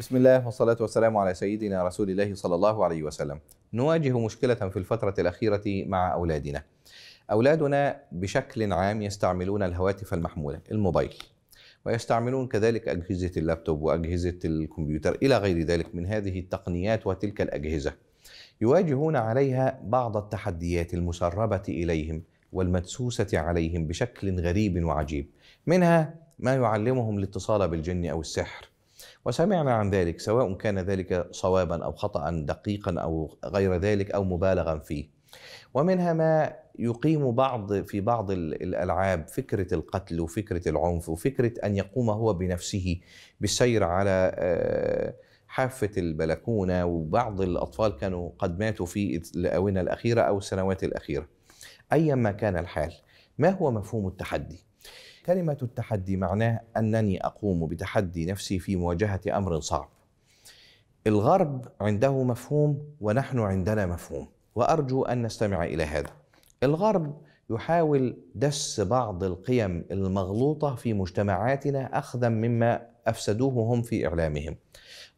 بسم الله والصلاة والسلام على سيدنا رسول الله صلى الله عليه وسلم. نواجه مشكلة في الفترة الأخيرة مع أولادنا. أولادنا بشكل عام يستعملون الهواتف المحمولة، الموبايل. ويستعملون كذلك أجهزة اللابتوب وأجهزة الكمبيوتر إلى غير ذلك من هذه التقنيات وتلك الأجهزة. يواجهون عليها بعض التحديات المسربة إليهم والمدسوسة عليهم بشكل غريب وعجيب. منها ما يعلمهم الاتصال بالجن أو السحر. وسمعنا عن ذلك سواء كان ذلك صوابا أو خطأ دقيقا أو غير ذلك أو مبالغا فيه ومنها ما يقيم بعض في بعض الالعاب فكره القتل وفكره العنف وفكره ان يقوم هو بنفسه بالسير على آه، حافه البلكونه وبعض الاطفال كانوا قد ماتوا في الاونه الاخيره او السنوات الاخيره ايا ما كان الحال ما هو مفهوم التحدي كلمة التحدي معناه أنني أقوم بتحدي نفسي في مواجهة أمر صعب. الغرب عنده مفهوم ونحن عندنا مفهوم، وأرجو أن نستمع إلى هذا. الغرب يحاول دس بعض القيم المغلوطة في مجتمعاتنا أخذا مما أفسدوه هم في إعلامهم.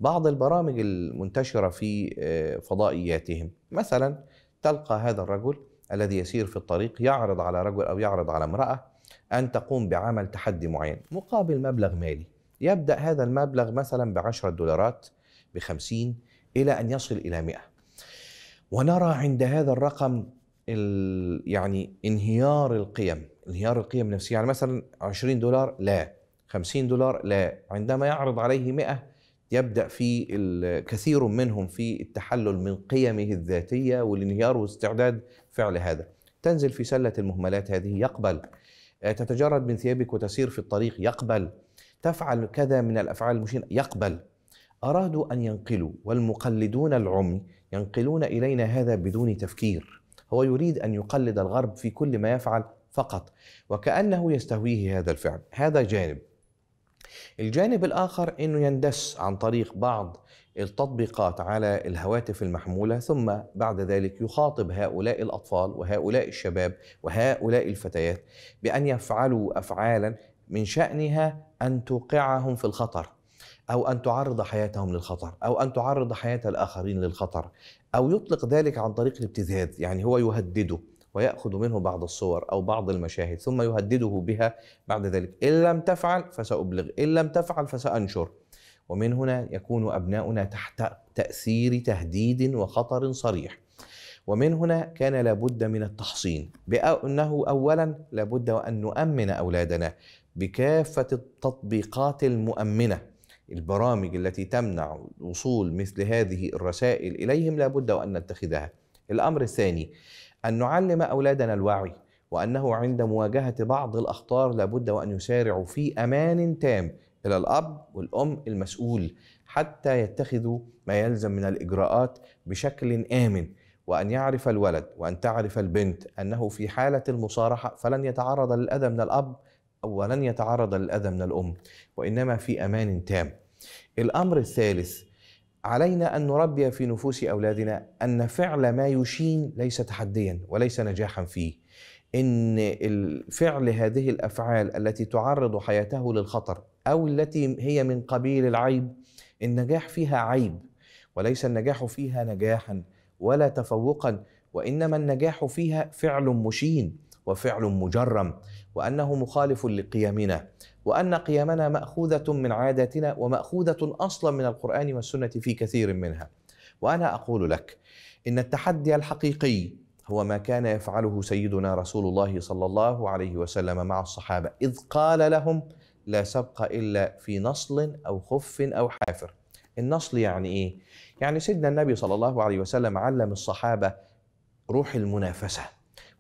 بعض البرامج المنتشرة في آه، فضائياتهم، مثلا تلقى هذا الرجل الذي يسير في الطريق يعرض على رجل أو يعرض على امرأة أن تقوم بعمل تحدي معين مقابل مبلغ مالي يبدأ هذا المبلغ مثلا بعشرة دولارات بخمسين إلى أن يصل إلى مئة ونرى عند هذا الرقم يعني انهيار القيم انهيار القيم النفسية يعني مثلا 20 دولار لا 50 دولار لا عندما يعرض عليه 100 يبدأ في كثير منهم في التحلل من قيمه الذاتية والانهيار واستعداد فعل هذا تنزل في سلة المهملات هذه يقبل آه، تتجرد من ثيابك وتسير في الطريق يقبل تفعل كذا من الافعال المشينه يقبل ارادوا ان ينقلوا والمقلدون العمي ينقلون الينا هذا بدون تفكير هو يريد ان يقلد الغرب في كل ما يفعل فقط وكانه يستهويه هذا الفعل هذا جانب الجانب الآخر أنه يندس عن طريق بعض التطبيقات على الهواتف المحمولة ثم بعد ذلك يخاطب هؤلاء الأطفال وهؤلاء الشباب وهؤلاء الفتيات بأن يفعلوا أفعالا من شأنها أن توقعهم في الخطر أو أن تعرض حياتهم للخطر أو أن تعرض حياة الآخرين للخطر أو يطلق ذلك عن طريق الابتذاذ يعني هو يهدده ويأخذ منه بعض الصور أو بعض المشاهد ثم يهدده بها بعد ذلك إن لم تفعل فسأبلغ إن لم تفعل فسأنشر ومن هنا يكون أبناؤنا تحت تأثير تهديد وخطر صريح ومن هنا كان لابد من التحصين بأنه أولا لابد أن نؤمن أولادنا بكافة التطبيقات المؤمنة البرامج التي تمنع وصول مثل هذه الرسائل إليهم لابد أن نتخذها الأمر الثاني أن نعلم أولادنا الوعي وأنه عند مواجهة بعض الأخطار لابد وأن يسارعوا في أمان تام إلى الأب والأم المسؤول حتى يتخذوا ما يلزم من الإجراءات بشكل آمن وأن يعرف الولد وأن تعرف البنت أنه في حالة المصارحة فلن يتعرض للأذى من الأب أو لن يتعرض للأذى من الأم وإنما في أمان تام الأمر الثالث علينا ان نربي في نفوس اولادنا ان فعل ما يشين ليس تحديا وليس نجاحا فيه ان فعل هذه الافعال التي تعرض حياته للخطر او التي هي من قبيل العيب النجاح فيها عيب وليس النجاح فيها نجاحا ولا تفوقا وانما النجاح فيها فعل مشين وفعل مجرم وانه مخالف لقيمنا وان قيمنا ماخوذه من عاداتنا وماخوذه اصلا من القران والسنه في كثير منها وانا اقول لك ان التحدي الحقيقي هو ما كان يفعله سيدنا رسول الله صلى الله عليه وسلم مع الصحابه اذ قال لهم لا سبق الا في نصل او خف او حافر النصل يعني ايه يعني سيدنا النبي صلى الله عليه وسلم علم الصحابه روح المنافسه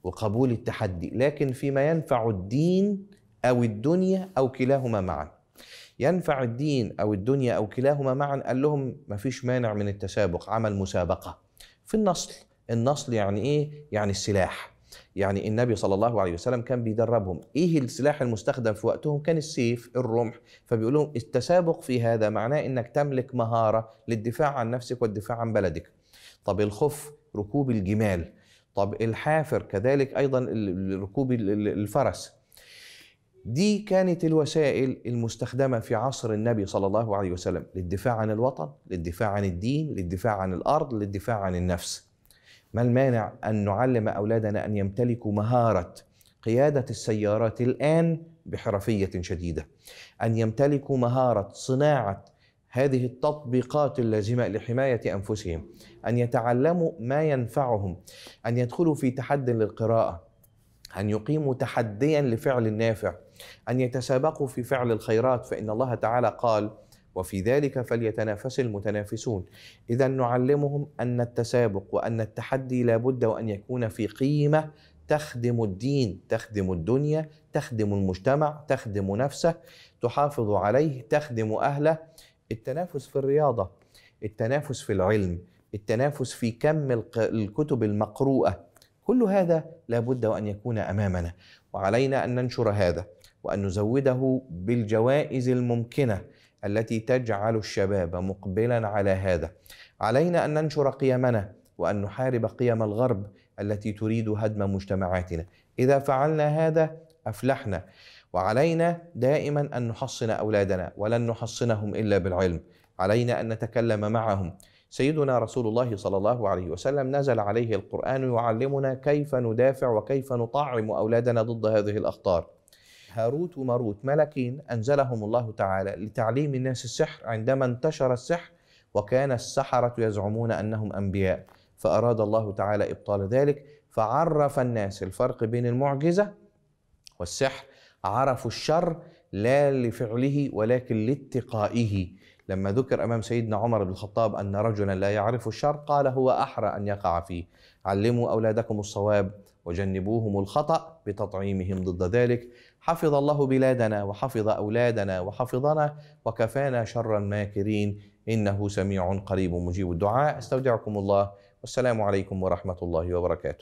وقبول التحدي لكن فيما ينفع الدين أو الدنيا أو كلاهما معا ينفع الدين أو الدنيا أو كلاهما معا قال لهم ما فيش مانع من التسابق عمل مسابقة في النصل النصل يعني إيه؟ يعني السلاح يعني النبي صلى الله عليه وسلم كان بيدربهم ايه السلاح المستخدم في وقتهم كان السيف الرمح فبيقول لهم التسابق في هذا معناه انك تملك مهاره للدفاع عن نفسك والدفاع عن بلدك طب الخف ركوب الجمال طب الحافر كذلك ايضا ركوب الفرس دي كانت الوسائل المستخدمه في عصر النبي صلى الله عليه وسلم للدفاع عن الوطن للدفاع عن الدين للدفاع عن الارض للدفاع عن النفس ما المانع ان نعلم اولادنا ان يمتلكوا مهاره قياده السيارات الان بحرفيه شديده ان يمتلكوا مهاره صناعه هذه التطبيقات اللازمه لحمايه انفسهم ان يتعلموا ما ينفعهم ان يدخلوا في تحد للقراءه أن يقيموا تحديا لفعل النافع أن يتسابقوا في فعل الخيرات فإن الله تعالى قال وفي ذلك فليتنافس المتنافسون إذا نعلمهم أن التسابق وأن التحدي لابد وأن يكون في قيمة تخدم الدين تخدم الدنيا تخدم المجتمع تخدم نفسه تحافظ عليه تخدم أهله التنافس في الرياضه التنافس في العلم التنافس في كم الكتب المقروءه كل هذا لابد وان يكون امامنا وعلينا ان ننشر هذا وان نزوده بالجوائز الممكنه التي تجعل الشباب مقبلا على هذا علينا ان ننشر قيمنا وان نحارب قيم الغرب التي تريد هدم مجتمعاتنا اذا فعلنا هذا افلحنا وعلينا دائما أن نحصن أولادنا ولن نحصنهم إلا بالعلم علينا أن نتكلم معهم سيدنا رسول الله صلى الله عليه وسلم نزل عليه القرآن يعلمنا كيف ندافع وكيف نطعم أولادنا ضد هذه الأخطار هاروت وماروت ملكين أنزلهم الله تعالى لتعليم الناس السحر عندما انتشر السحر وكان السحرة يزعمون أنهم أنبياء فأراد الله تعالى إبطال ذلك فعرف الناس الفرق بين المعجزة والسحر عرفوا الشر لا لفعله ولكن لاتقائه لما ذكر امام سيدنا عمر بن الخطاب ان رجلا لا يعرف الشر قال هو احرى ان يقع فيه علموا اولادكم الصواب وجنبوهم الخطا بتطعيمهم ضد ذلك حفظ الله بلادنا وحفظ اولادنا وحفظنا وكفانا شر الماكرين انه سميع قريب مجيب الدعاء استودعكم الله والسلام عليكم ورحمه الله وبركاته